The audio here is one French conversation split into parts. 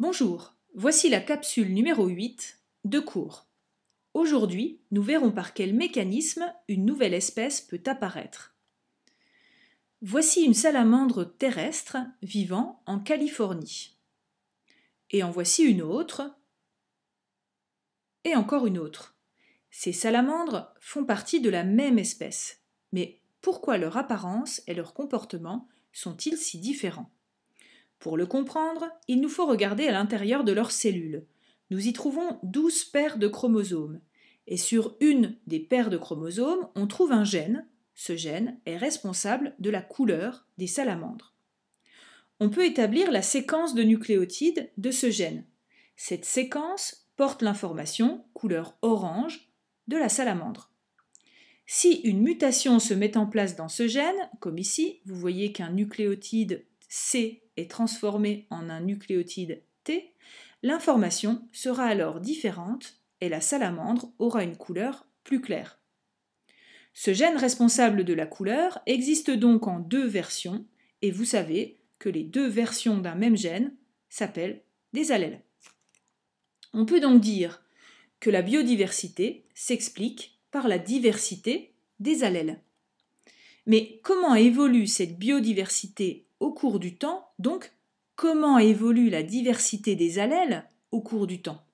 Bonjour, voici la capsule numéro 8 de cours. Aujourd'hui, nous verrons par quel mécanisme une nouvelle espèce peut apparaître. Voici une salamandre terrestre vivant en Californie. Et en voici une autre. Et encore une autre. Ces salamandres font partie de la même espèce. Mais pourquoi leur apparence et leur comportement sont-ils si différents pour le comprendre, il nous faut regarder à l'intérieur de leurs cellules. Nous y trouvons 12 paires de chromosomes. Et sur une des paires de chromosomes, on trouve un gène. Ce gène est responsable de la couleur des salamandres. On peut établir la séquence de nucléotides de ce gène. Cette séquence porte l'information, couleur orange, de la salamandre. Si une mutation se met en place dans ce gène, comme ici, vous voyez qu'un nucléotide C est transformé en un nucléotide T, l'information sera alors différente et la salamandre aura une couleur plus claire. Ce gène responsable de la couleur existe donc en deux versions et vous savez que les deux versions d'un même gène s'appellent des allèles. On peut donc dire que la biodiversité s'explique par la diversité des allèles. Mais comment évolue cette biodiversité au cours du temps, donc comment évolue la diversité des allèles au cours du temps.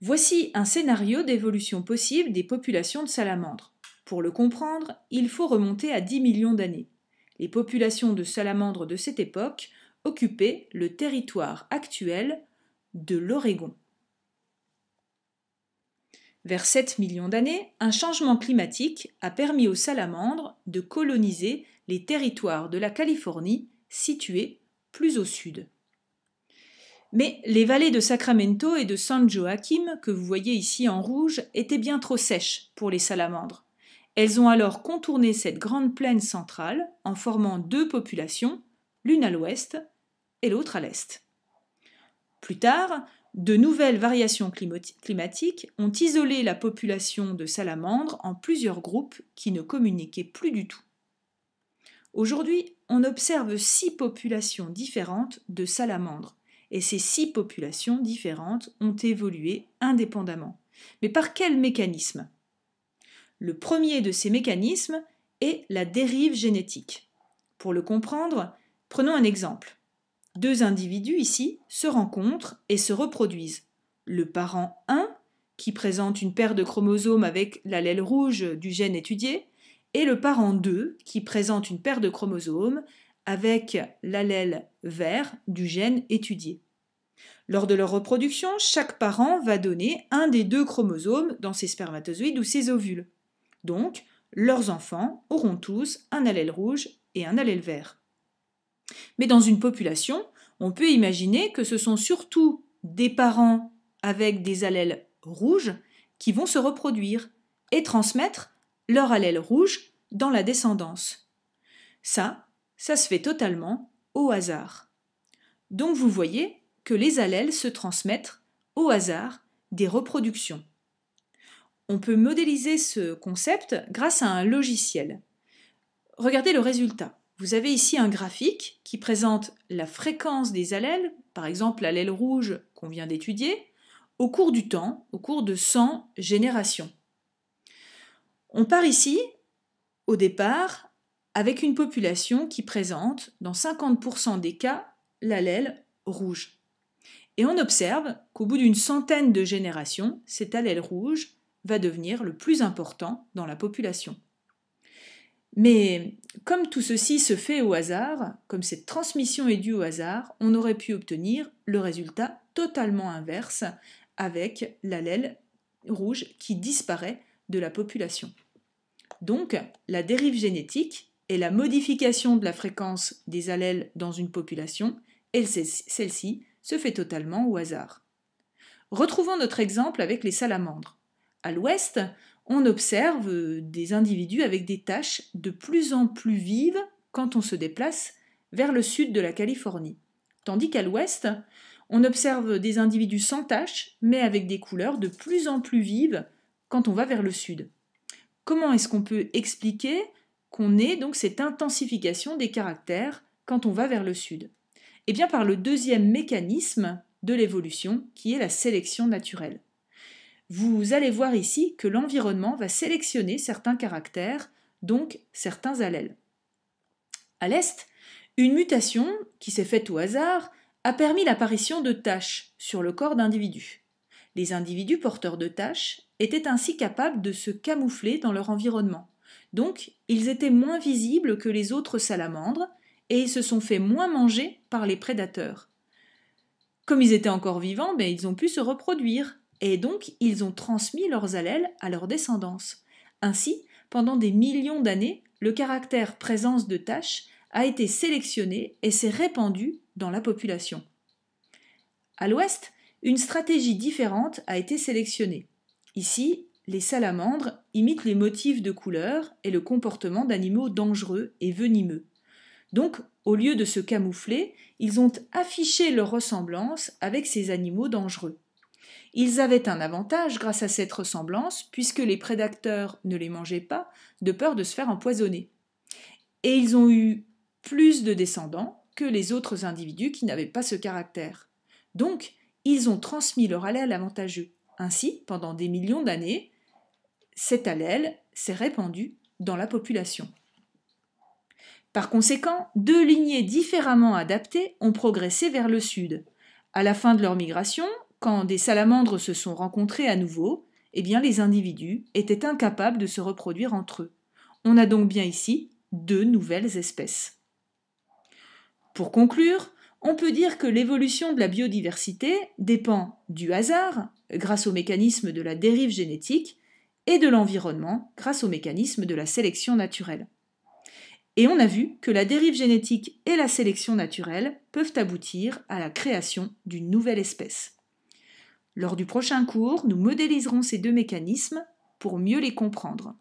Voici un scénario d'évolution possible des populations de salamandres. Pour le comprendre, il faut remonter à 10 millions d'années. Les populations de salamandres de cette époque occupaient le territoire actuel de l'Oregon. Vers 7 millions d'années, un changement climatique a permis aux salamandres de coloniser les territoires de la Californie situés plus au sud. Mais les vallées de Sacramento et de San Joaquim, que vous voyez ici en rouge, étaient bien trop sèches pour les salamandres. Elles ont alors contourné cette grande plaine centrale en formant deux populations, l'une à l'ouest et l'autre à l'est. Plus tard, de nouvelles variations climatiques ont isolé la population de salamandres en plusieurs groupes qui ne communiquaient plus du tout. Aujourd'hui, on observe six populations différentes de salamandres, et ces six populations différentes ont évolué indépendamment. Mais par quel mécanisme Le premier de ces mécanismes est la dérive génétique. Pour le comprendre, prenons un exemple. Deux individus ici se rencontrent et se reproduisent. Le parent 1, qui présente une paire de chromosomes avec l'allèle rouge du gène étudié, et le parent 2 qui présente une paire de chromosomes avec l'allèle vert du gène étudié. Lors de leur reproduction, chaque parent va donner un des deux chromosomes dans ses spermatozoïdes ou ses ovules. Donc, leurs enfants auront tous un allèle rouge et un allèle vert. Mais dans une population, on peut imaginer que ce sont surtout des parents avec des allèles rouges qui vont se reproduire et transmettre leur allèle rouge dans la descendance. Ça, ça se fait totalement au hasard. Donc vous voyez que les allèles se transmettent au hasard des reproductions. On peut modéliser ce concept grâce à un logiciel. Regardez le résultat. Vous avez ici un graphique qui présente la fréquence des allèles, par exemple l'allèle rouge qu'on vient d'étudier, au cours du temps, au cours de 100 générations. On part ici, au départ, avec une population qui présente, dans 50% des cas, l'allèle rouge. Et on observe qu'au bout d'une centaine de générations, cet allèle rouge va devenir le plus important dans la population. Mais comme tout ceci se fait au hasard, comme cette transmission est due au hasard, on aurait pu obtenir le résultat totalement inverse avec l'allèle rouge qui disparaît de la population. Donc, la dérive génétique est la modification de la fréquence des allèles dans une population, et celle-ci se fait totalement au hasard. Retrouvons notre exemple avec les salamandres. À l'ouest, on observe des individus avec des taches de plus en plus vives quand on se déplace vers le sud de la Californie, tandis qu'à l'ouest, on observe des individus sans taches, mais avec des couleurs de plus en plus vives on va vers le sud. Comment est-ce qu'on peut expliquer qu'on ait donc cette intensification des caractères quand on va vers le sud Eh bien par le deuxième mécanisme de l'évolution qui est la sélection naturelle. Vous allez voir ici que l'environnement va sélectionner certains caractères, donc certains allèles. À l'est, une mutation, qui s'est faite au hasard, a permis l'apparition de taches sur le corps d'individus. Les individus porteurs de taches étaient ainsi capables de se camoufler dans leur environnement. Donc, ils étaient moins visibles que les autres salamandres et ils se sont fait moins manger par les prédateurs. Comme ils étaient encore vivants, ben, ils ont pu se reproduire et donc ils ont transmis leurs allèles à leur descendance. Ainsi, pendant des millions d'années, le caractère présence de tâches a été sélectionné et s'est répandu dans la population. À l'ouest, une stratégie différente a été sélectionnée. Ici, les salamandres imitent les motifs de couleur et le comportement d'animaux dangereux et venimeux. Donc, au lieu de se camoufler, ils ont affiché leur ressemblance avec ces animaux dangereux. Ils avaient un avantage grâce à cette ressemblance puisque les prédateurs ne les mangeaient pas de peur de se faire empoisonner. Et ils ont eu plus de descendants que les autres individus qui n'avaient pas ce caractère. Donc, ils ont transmis leur allèle avantageux. Ainsi, pendant des millions d'années, cet allèle s'est répandu dans la population. Par conséquent, deux lignées différemment adaptées ont progressé vers le sud. À la fin de leur migration, quand des salamandres se sont rencontrés à nouveau, eh bien les individus étaient incapables de se reproduire entre eux. On a donc bien ici deux nouvelles espèces. Pour conclure, on peut dire que l'évolution de la biodiversité dépend du hasard, grâce au mécanisme de la dérive génétique, et de l'environnement, grâce au mécanisme de la sélection naturelle. Et on a vu que la dérive génétique et la sélection naturelle peuvent aboutir à la création d'une nouvelle espèce. Lors du prochain cours, nous modéliserons ces deux mécanismes pour mieux les comprendre.